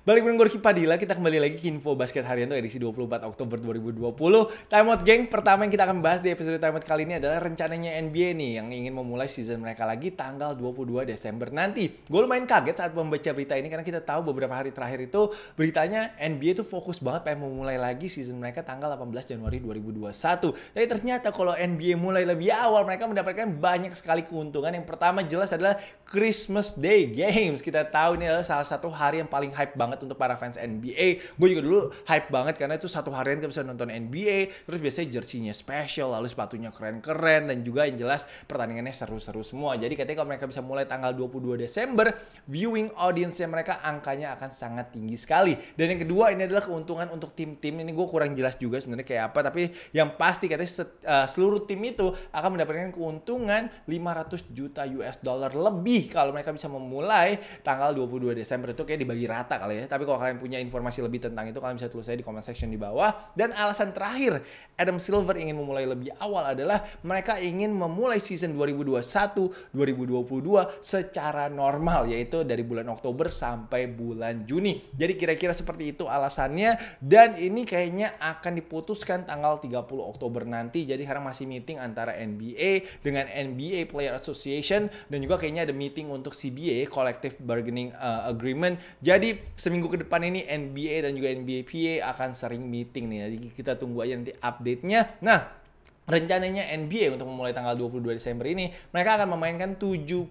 Balik dengan Gorky Padilla, kita kembali lagi ke Info Basket Harian edisi 24 Oktober 2020. Time out geng, pertama yang kita akan bahas di episode time out kali ini adalah rencananya NBA nih yang ingin memulai season mereka lagi tanggal 22 Desember nanti. Gue lumayan kaget saat membaca berita ini karena kita tahu beberapa hari terakhir itu beritanya NBA itu fokus banget pengen memulai lagi season mereka tanggal 18 Januari 2021. Tapi ternyata kalau NBA mulai lebih awal mereka mendapatkan banyak sekali keuntungan. Yang pertama jelas adalah Christmas Day Games. Kita tahu ini adalah salah satu hari yang paling hype banget banget untuk para fans NBA. Gue juga dulu hype banget karena itu satu harian kita bisa nonton NBA. Terus biasanya jersinya special, lalu sepatunya keren-keren. Dan juga yang jelas pertandingannya seru-seru semua. Jadi katanya kalau mereka bisa mulai tanggal 22 Desember, viewing audience nya mereka angkanya akan sangat tinggi sekali. Dan yang kedua ini adalah keuntungan untuk tim-tim. Ini gue kurang jelas juga sebenarnya kayak apa. Tapi yang pasti katanya set, uh, seluruh tim itu akan mendapatkan keuntungan 500 juta US dollar lebih kalau mereka bisa memulai tanggal 22 Desember itu kayak dibagi rata kali ya Ya. Tapi kalau kalian punya informasi lebih tentang itu, kalian bisa tulis saya di comment section di bawah. Dan alasan terakhir, Adam Silver ingin memulai lebih awal adalah mereka ingin memulai season 2021-2022 secara normal, yaitu dari bulan Oktober sampai bulan Juni. Jadi kira-kira seperti itu alasannya. Dan ini kayaknya akan diputuskan tanggal 30 Oktober nanti. Jadi sekarang masih meeting antara NBA dengan NBA Player Association dan juga kayaknya ada meeting untuk CBA, Collective Bargaining uh, Agreement. Jadi seminggu ke depan ini NBA dan juga NBA PA akan sering meeting nih. Jadi kita tunggu aja nanti update-nya. Nah, rencananya NBA untuk memulai tanggal 22 Desember ini mereka akan memainkan 72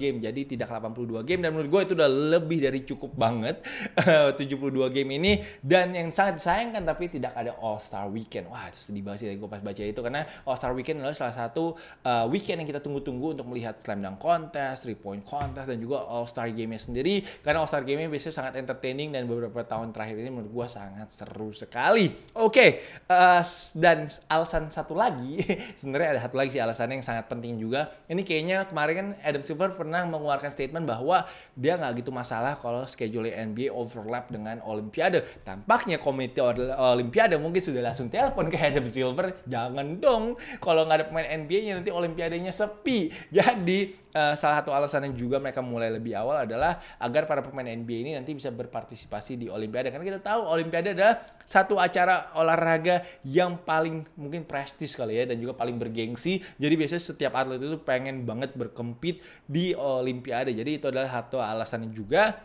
game jadi tidak 82 game dan menurut gue itu udah lebih dari cukup banget 72 game ini dan yang sangat disayangkan tapi tidak ada All Star Weekend wah itu sedih banget sih gue pas baca itu karena All Star Weekend adalah salah satu uh, weekend yang kita tunggu-tunggu untuk melihat slam dunk contest, three point contest dan juga All Star game-nya sendiri karena All Star game-nya biasanya sangat entertaining dan beberapa tahun terakhir ini menurut gue sangat seru sekali oke okay, uh, eh, dan alasan satu lagi lagi, sebenarnya ada satu lagi sih alasannya yang sangat penting juga. Ini kayaknya kemarin kan Adam Silver pernah mengeluarkan statement bahwa dia nggak gitu masalah kalau schedule NBA overlap dengan Olimpiade. Tampaknya komite Olimpiade mungkin sudah langsung telepon ke Adam Silver, jangan dong kalau nggak ada pemain NBA-nya nanti Olimpiadenya sepi. Jadi uh, salah satu alasan yang juga mereka mulai lebih awal adalah agar para pemain NBA ini nanti bisa berpartisipasi di Olimpiade. Karena kita tahu Olimpiade adalah satu acara olahraga yang paling mungkin prestis kali ya dan juga paling bergengsi. Jadi biasanya setiap atlet itu pengen banget berkempit di Olimpiade. Jadi itu adalah satu alasan juga.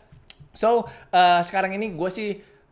So uh, sekarang ini gue sih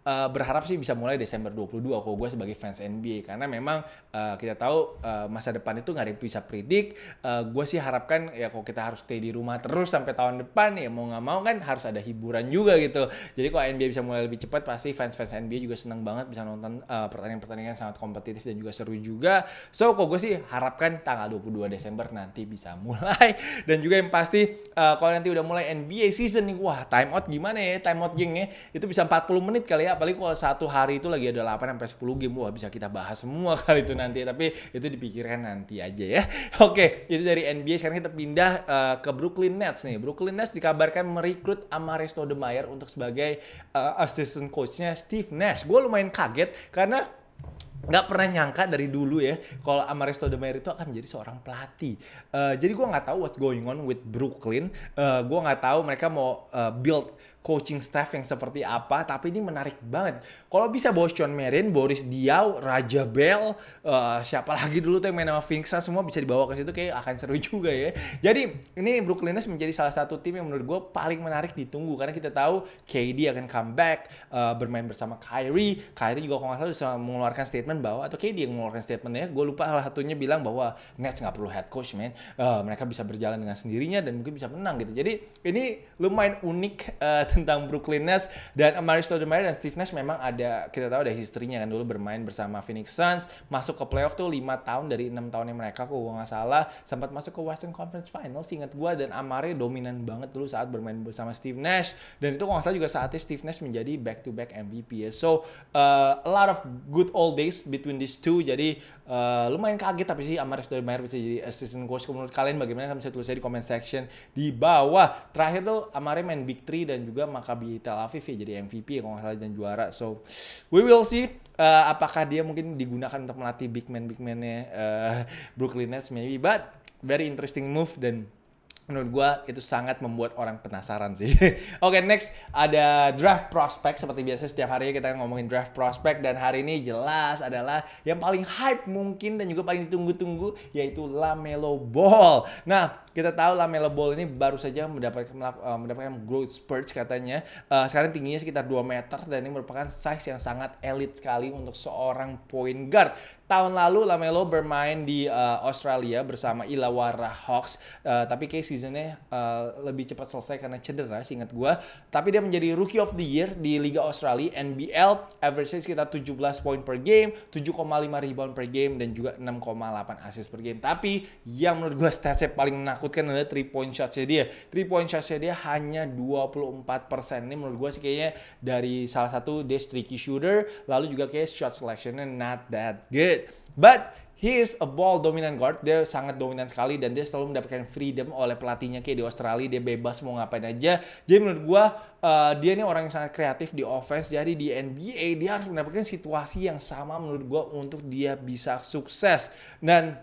uh, berharap sih bisa mulai Desember 22 kalau gue sebagai fans NBA karena memang uh, kita tahu uh, masa depan itu nggak bisa predik uh, gue sih harapkan ya kalau kita harus stay di rumah terus sampai tahun depan ya mau nggak mau kan harus ada hiburan juga gitu jadi kalau NBA bisa mulai lebih cepat pasti fans-fans NBA juga seneng banget bisa nonton uh, pertandingan-pertandingan sangat kompetitif dan juga seru juga so kalau gue sih harapkan tanggal 22 Desember nanti bisa mulai dan juga yang pasti uh, kalau nanti udah mulai NBA season nih wah time out gimana ya time out geng ya itu bisa 40 menit kali ya paling kalau satu hari itu lagi ada 8 sampai 10 game wah bisa kita bahas semua kali itu nanti tapi itu dipikirkan nanti aja ya. Oke, itu dari NBA sekarang kita pindah uh, ke Brooklyn Nets nih. Brooklyn Nets dikabarkan merekrut Amare Stoudemire untuk sebagai uh, assistant coachnya Steve Nash. Gue lumayan kaget karena nggak pernah nyangka dari dulu ya kalau Amaristo Stoudemire itu akan menjadi seorang pelatih. Uh, jadi gue nggak tahu what's going on with Brooklyn. Uh, gue nggak tahu mereka mau uh, build coaching staff yang seperti apa, tapi ini menarik banget. Kalau bisa bawa john Marin, Boris Diaw, Raja Bell, uh, siapa lagi dulu tuh yang main sama Vinksa, semua bisa dibawa ke situ kayak akan seru juga ya. Jadi ini Brooklyn Nets menjadi salah satu tim yang menurut gue paling menarik ditunggu karena kita tahu KD akan comeback uh, eh, bermain bersama Kyrie. Kyrie juga kalau nggak salah bisa mengeluarkan statement bahwa atau KD yang mengeluarkan statementnya, gue lupa salah satunya bilang bahwa Nets nggak perlu head coach man, uh, eh, mereka bisa berjalan dengan sendirinya dan mungkin bisa menang gitu. Jadi ini lumayan unik uh, tentang Brooklyn Nets dan Amari Stoudemire dan Steve Nash memang ada kita tahu ada historinya kan dulu bermain bersama Phoenix Suns masuk ke playoff tuh lima tahun dari 6 tahunnya mereka kok gue nggak salah sempat masuk ke Western Conference Finals ingat gue dan Amari dominan banget dulu saat bermain bersama Steve Nash dan itu kok nggak salah juga saatnya Steve Nash menjadi back to back MVP ya so uh, a lot of good old days between these two jadi uh, lumayan kaget tapi sih Amari Stoudemire bisa jadi assistant coach menurut kalian bagaimana kalian bisa tulis di comment section di bawah terakhir tuh Amari main big three dan juga juga Maccabi Tel Aviv ya jadi MVP ya, kalau nggak salah dan juara. So we will see uh, apakah dia mungkin digunakan untuk melatih big man big man-nya uh, Brooklyn Nets maybe but very interesting move dan menurut gue itu sangat membuat orang penasaran sih. Oke okay, next ada draft prospect seperti biasa setiap hari kita ngomongin draft prospect dan hari ini jelas adalah yang paling hype mungkin dan juga paling ditunggu-tunggu yaitu Lamelo Ball. Nah kita tahu Lamelo Ball ini baru saja mendapatkan eh, mendapatkan growth spurt katanya uh, sekarang tingginya sekitar 2 meter dan ini merupakan size yang sangat elit sekali untuk seorang point guard tahun lalu Lamelo bermain di uh, Australia bersama Illawarra Hawks, uh, tapi kayak seasonnya uh, lebih cepat selesai karena cedera, sih ingat gue. Tapi dia menjadi Rookie of the Year di Liga Australia NBL, average sekitar 17 poin per game, 7,5 rebound per game, dan juga 6,8 assist per game. Tapi yang menurut gue statsnya paling menakutkan adalah 3 point shotnya dia. 3 point shotnya dia hanya 24%. Ini menurut gue sih kayaknya dari salah satu dia streaky shooter, lalu juga kayak shot selectionnya not that good. But he is a ball dominant guard. Dia sangat dominan sekali dan dia selalu mendapatkan freedom oleh pelatihnya kayak di Australia. Dia bebas mau ngapain aja. Jadi menurut gue uh, dia ini orang yang sangat kreatif di offense. Jadi di NBA dia harus mendapatkan situasi yang sama menurut gue untuk dia bisa sukses. Dan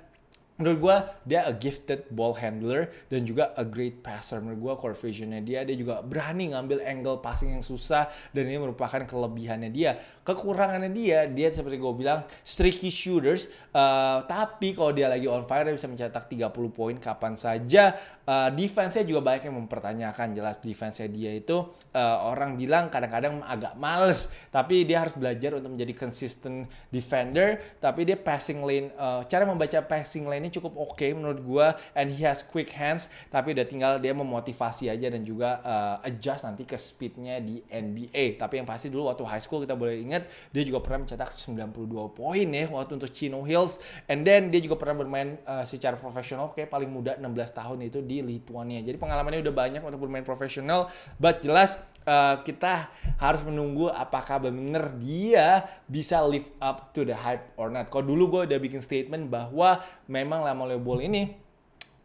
menurut gue dia a gifted ball handler dan juga a great passer menurut gue core visionnya dia dia juga berani ngambil angle passing yang susah dan ini merupakan kelebihannya dia kekurangannya dia dia seperti gue bilang streaky shooters uh, tapi kalau dia lagi on fire dia bisa mencetak 30 poin kapan saja uh, defense-nya juga banyak yang mempertanyakan jelas defense-nya dia itu uh, orang bilang kadang-kadang agak males tapi dia harus belajar untuk menjadi consistent defender tapi dia passing lane uh, cara membaca passing lane cukup oke okay menurut gue and he has quick hands tapi udah tinggal dia memotivasi aja dan juga uh, adjust nanti ke speednya di NBA tapi yang pasti dulu waktu high school kita boleh inget dia juga pernah mencetak 92 poin ya waktu untuk Chino Hills and then dia juga pernah bermain uh, secara profesional kayak paling muda 16 tahun itu di Lithuania jadi pengalamannya udah banyak untuk bermain profesional but jelas uh, kita harus menunggu apakah benar dia bisa live up to the hype or not. Kalau dulu gue udah bikin statement bahwa memang lah Lamelo Ball ini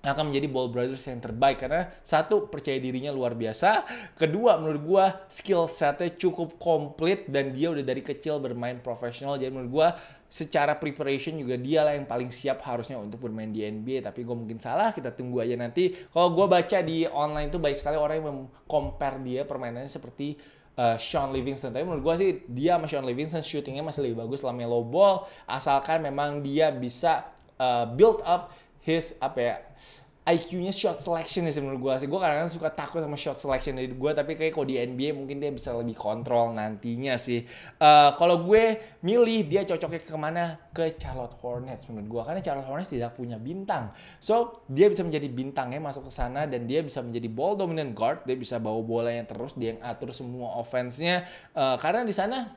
akan menjadi Ball Brothers yang terbaik karena satu percaya dirinya luar biasa, kedua menurut gua skill setnya cukup komplit dan dia udah dari kecil bermain profesional jadi menurut gua secara preparation juga dia lah yang paling siap harusnya untuk bermain di NBA tapi gue mungkin salah kita tunggu aja nanti kalau gue baca di online itu baik sekali orang yang compare dia permainannya seperti uh, eh, Sean Livingston. Tapi menurut gue sih dia sama Sean Livingston shootingnya masih lebih bagus lah Lamelo Ball asalkan memang dia bisa uh, build up his apa ya IQ-nya shot selection sih menurut gue sih. Gue kadang-kadang suka takut sama shot selection dari gue, tapi kayak kalau di NBA mungkin dia bisa lebih kontrol nantinya sih. Uh, kalau gue milih dia cocoknya kemana? Ke Charlotte Hornets menurut gue, karena Charlotte Hornets tidak punya bintang. So dia bisa menjadi bintangnya masuk ke sana dan dia bisa menjadi ball dominant guard. Dia bisa bawa bola yang terus, dia yang atur semua offense-nya. Uh, karena di sana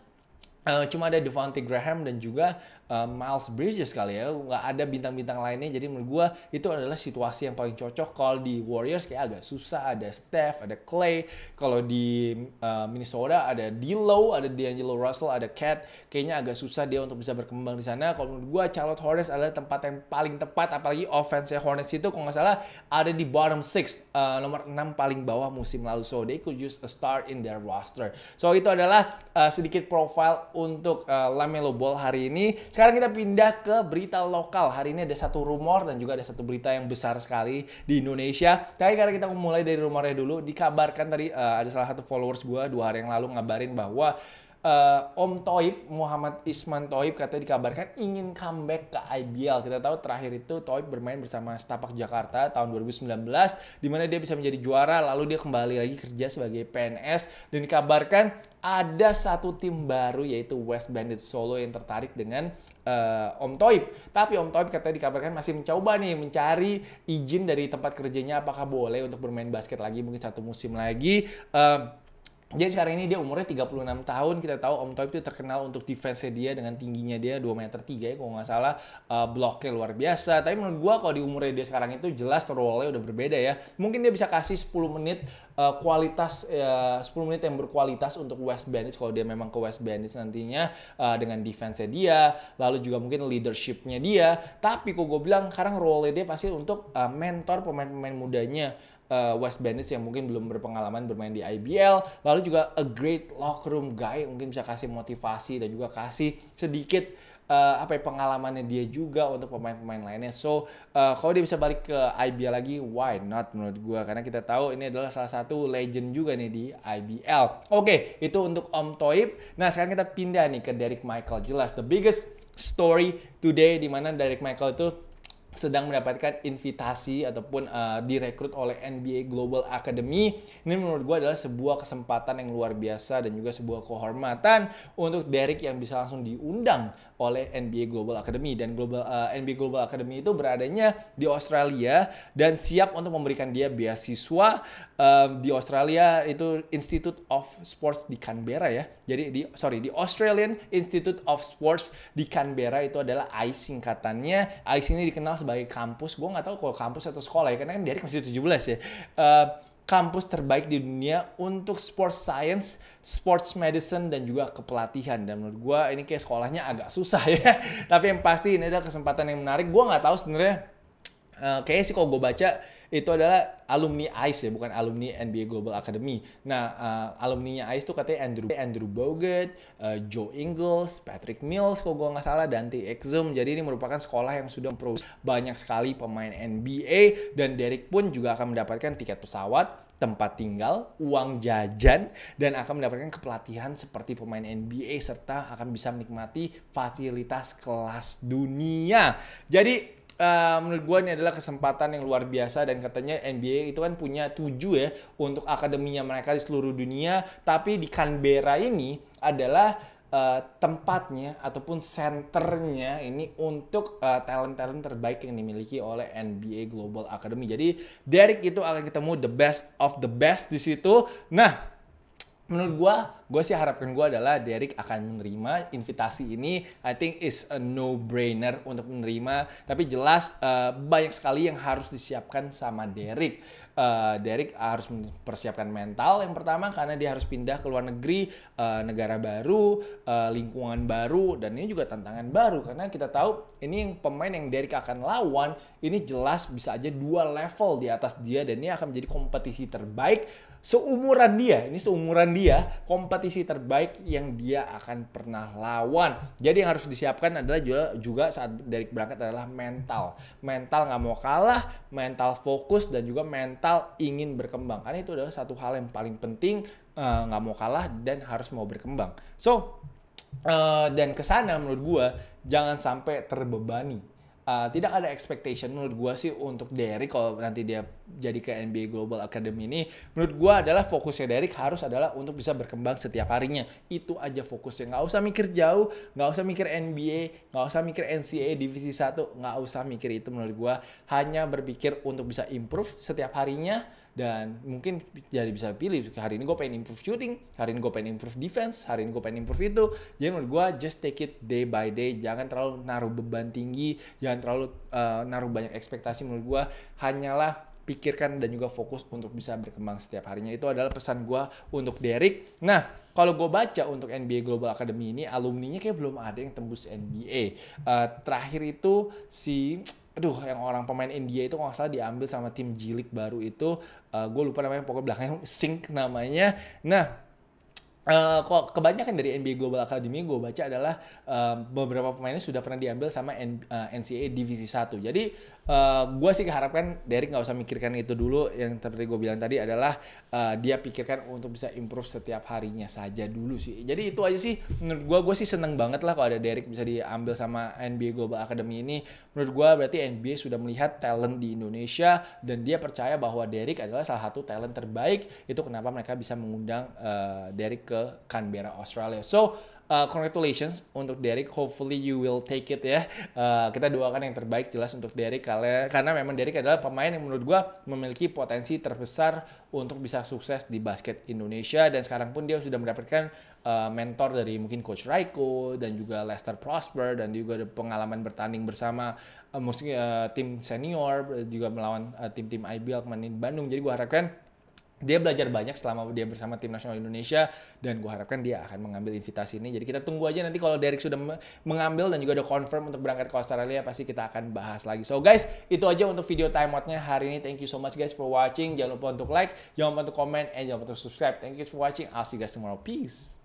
Uh, cuma ada Devontae Graham dan juga uh, Miles Bridges kali ya. Nggak ada bintang-bintang lainnya. Jadi menurut gue itu adalah situasi yang paling cocok. Kalau di Warriors kayak agak susah. Ada Steph, ada Clay. Kalau di uh, Minnesota ada D'Lo, ada D'Angelo Russell, ada Cat. Kayaknya agak susah dia untuk bisa berkembang di sana. Kalau menurut gue Charlotte Hornets adalah tempat yang paling tepat. Apalagi offense Hornets itu kalau nggak salah ada di bottom six. Uh, nomor 6 paling bawah musim lalu. So they could use a start in their roster. So itu adalah uh, sedikit profile untuk uh, Lamelo Ball hari ini. Sekarang kita pindah ke berita lokal. Hari ini ada satu rumor dan juga ada satu berita yang besar sekali di Indonesia. Tapi karena kita mulai dari rumornya dulu, dikabarkan tadi uh, ada salah satu followers gue dua hari yang lalu ngabarin bahwa uh, Om Toib Muhammad Isman Toib katanya dikabarkan ingin comeback ke IBL. Kita tahu terakhir itu Toib bermain bersama Stapak Jakarta tahun 2019 di mana dia bisa menjadi juara lalu dia kembali lagi kerja sebagai PNS dan dikabarkan ada satu tim baru yaitu West Bandit Solo yang tertarik dengan uh, Om Toib. Tapi Om Toib katanya dikabarkan masih mencoba nih mencari izin dari tempat kerjanya apakah boleh untuk bermain basket lagi mungkin satu musim lagi. Uh, jadi sekarang ini dia umurnya 36 tahun, kita tahu Om Toib itu terkenal untuk defense dia dengan tingginya dia 2 meter 3 ya kalau nggak salah, uh, eh, bloknya luar biasa. Tapi menurut gua kalau di umurnya dia sekarang itu jelas role-nya udah berbeda ya. Mungkin dia bisa kasih 10 menit uh, kualitas eh, uh, 10 menit yang berkualitas untuk West Bandits kalau dia memang ke West Bandits nantinya uh, dengan defense dia, lalu juga mungkin leadershipnya dia. Tapi kok gue bilang sekarang role-nya dia pasti untuk uh, mentor pemain-pemain mudanya uh, eh, West Bandits yang mungkin belum berpengalaman bermain di IBL, lalu juga a great locker room guy mungkin bisa kasih motivasi dan juga kasih sedikit uh, apa ya pengalamannya dia juga untuk pemain-pemain lainnya. So uh, kalau dia bisa balik ke IBL lagi, why not menurut gue? Karena kita tahu ini adalah salah satu legend juga nih di IBL. Oke, okay, itu untuk Om Toib. Nah sekarang kita pindah nih ke Derek Michael. Jelas the biggest story today di mana Derek Michael itu sedang mendapatkan invitasi ataupun uh, direkrut oleh NBA Global Academy. Ini menurut gue adalah sebuah kesempatan yang luar biasa dan juga sebuah kehormatan untuk Derek yang bisa langsung diundang oleh NBA Global Academy dan Global uh, eh, NBA Global Academy itu beradanya di Australia dan siap untuk memberikan dia beasiswa uh, di Australia itu Institute of Sports di Canberra ya. Jadi di sorry di Australian Institute of Sports di Canberra itu adalah I singkatannya. I ini dikenal sebagai sebagai kampus, gue nggak tahu kalau kampus atau sekolah ya, karena kan dari masih 17 ya. Uh, kampus terbaik di dunia untuk sports science, sports medicine, dan juga kepelatihan. Dan menurut gue ini kayak sekolahnya agak susah ya. Tapi yang pasti ini adalah kesempatan yang menarik. Gue nggak tahu sebenarnya uh, kayaknya sih kalau gue baca itu adalah alumni ICE ya, bukan alumni NBA Global Academy. Nah, uh, alumninya ICE tuh katanya Andrew eh, Andrew Bogut, uh, Joe Ingles, Patrick Mills, kalau gue nggak salah, Dante Exum. Jadi ini merupakan sekolah yang sudah memproduksi banyak sekali pemain NBA dan Derek pun juga akan mendapatkan tiket pesawat tempat tinggal, uang jajan, dan akan mendapatkan kepelatihan seperti pemain NBA serta akan bisa menikmati fasilitas kelas dunia. Jadi uh, menurut gue ini adalah kesempatan yang luar biasa dan katanya NBA itu kan punya tujuh ya untuk akademinya mereka di seluruh dunia tapi di Canberra ini adalah Uh, tempatnya ataupun senternya ini untuk uh, talent-talent terbaik yang dimiliki oleh NBA Global Academy. Jadi Derek itu akan ketemu the best of the best di situ. Nah, menurut gue, gue sih harapkan gue adalah Derek akan menerima invitasi ini. I think is a no brainer untuk menerima. Tapi jelas uh, banyak sekali yang harus disiapkan sama Derek. Uh, eh, Derek harus mempersiapkan mental yang pertama karena dia harus pindah ke luar negeri, uh, negara baru, uh, lingkungan baru, dan ini juga tantangan baru karena kita tahu ini yang pemain yang Derek akan lawan ini jelas bisa aja dua level di atas dia dan ini akan menjadi kompetisi terbaik seumuran dia, ini seumuran dia, kompetisi terbaik yang dia akan pernah lawan. Jadi yang harus disiapkan adalah juga, juga saat dari berangkat adalah mental. Mental nggak mau kalah, mental fokus, dan juga mental ingin berkembang. Karena itu adalah satu hal yang paling penting, eh, nggak uh, mau kalah dan harus mau berkembang. So, uh, dan kesana menurut gue, jangan sampai terbebani Eh, tidak ada expectation menurut gue sih untuk Derek kalau nanti dia jadi ke NBA Global Academy ini menurut gue adalah fokusnya Derek harus adalah untuk bisa berkembang setiap harinya itu aja fokusnya nggak usah mikir jauh nggak usah mikir NBA nggak usah mikir NCAA divisi 1 nggak usah mikir itu menurut gue hanya berpikir untuk bisa improve setiap harinya dan mungkin jadi bisa pilih hari ini gue pengen improve shooting hari ini gue pengen improve defense hari ini gue pengen improve itu jadi menurut gue just take it day by day jangan terlalu naruh beban tinggi jangan terlalu uh, naruh banyak ekspektasi menurut gue hanyalah pikirkan dan juga fokus untuk bisa berkembang setiap harinya. Itu adalah pesan gue untuk Derek. Nah, kalau gue baca untuk NBA Global Academy ini, alumninya kayak belum ada yang tembus NBA. Uh, eh, terakhir itu si aduh yang orang pemain India itu nggak salah diambil sama tim Jilik baru itu uh, eh, gue lupa namanya pokoknya belakangnya Sink namanya nah Uh, kebanyakan dari NBA Global Academy gue baca adalah uh, beberapa pemainnya sudah pernah diambil sama N, uh, NCAA Divisi 1. Jadi Eh, gue sih keharapkan Derek nggak usah mikirkan itu dulu. Yang seperti gue bilang tadi adalah uh, dia pikirkan untuk bisa improve setiap harinya saja dulu sih. Jadi itu aja sih menurut gue gue sih seneng banget lah kalau ada Derek bisa diambil sama NBA Global Academy ini. Menurut gue berarti NBA sudah melihat talent di Indonesia dan dia percaya bahwa Derek adalah salah satu talent terbaik. Itu kenapa mereka bisa mengundang uh, eh, Derek ke Canberra Australia. So uh, congratulations untuk Derek. Hopefully you will take it ya. Uh, kita doakan yang terbaik jelas untuk Derek kalian karena memang Derek adalah pemain yang menurut gue memiliki potensi terbesar untuk bisa sukses di basket Indonesia dan sekarang pun dia sudah mendapatkan uh, mentor dari mungkin coach Raiko dan juga Lester Prosper dan juga ada pengalaman bertanding bersama uh, musik, uh, tim senior juga melawan uh, tim-tim IBL kemarin di Bandung. Jadi gue harapkan dia belajar banyak selama dia bersama tim nasional Indonesia dan gue harapkan dia akan mengambil invitasi ini. Jadi kita tunggu aja nanti kalau Derek sudah mengambil dan juga ada confirm untuk berangkat ke Australia pasti kita akan bahas lagi. So guys, itu aja untuk video timeoutnya hari ini. Thank you so much guys for watching. Jangan lupa untuk like, jangan lupa untuk comment, and jangan lupa untuk subscribe. Thank you for watching. I'll see you guys tomorrow. Peace.